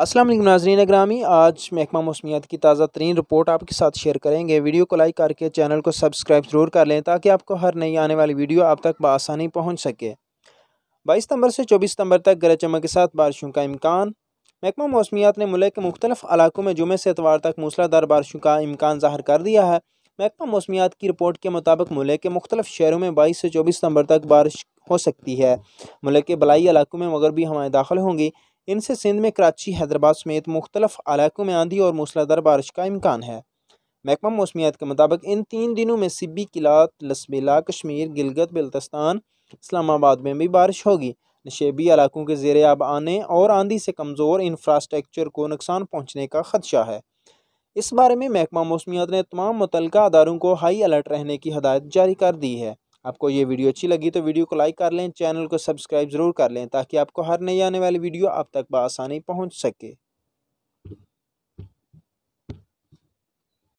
असलम नाजरीन ग्रामी आज महकमा मौसमियात की ताज़ा तरीन रिपोर्ट आपके साथ शेयर करेंगे वीडियो को लाइक करके चैनल को सब्सक्राइब ज़रूर कर लें ताकि आपको हर नई आने वाली वीडियो आप तक बसानी पहुँच सके बाईस सितंबर से चौबीस सितम्बर तक गरज चमक के साथ बारिशों का इम्कान महकमा मौसमियात ने मुल्क के मुख्तलिफ इलाकों में जुमे से एतवार तक मूसलाधार बारिशों का इम्कान ज़ाहिर कर दिया है महकमा मौसमियात की रिपोर्ट के मुताबिक मुल्क के मुख्तलिफ शहरों में बाईस से चौबीस सितंबर तक बारिश हो सकती है मुल्क के बलाई इलाकों में मगरबी हवाएँ दाखिल होंगी इनसे सिंध में कराची हैदराबाद समेत मुख्तलफ इलाकों में आंधी और मूसलाधार बारिश का इम्कान है महकमा मौसमियात के मुताबिक इन तीन दिनों में सिब्बी किलात लसबेला कश्मीर गिलगत बल्तस्तान इस्लामाबाद में भी बारिश होगी नशेबी इलाकों के जेर आब आने और आंधी से कमज़ोर इंफ्रास्ट्रक्चर को नुकसान पहुँचने का खदशा है इस बारे में महकमा मौसमियात ने तमाम मुतल अदारों को हाई अलर्ट रहने की हदायत जारी कर दी है आपको ये वीडियो अच्छी लगी तो वीडियो को लाइक कर लें चैनल को सब्सक्राइब ज़रूर कर लें ताकि आपको हर नई आने वाली वीडियो आप तक बसानी पहुँच सके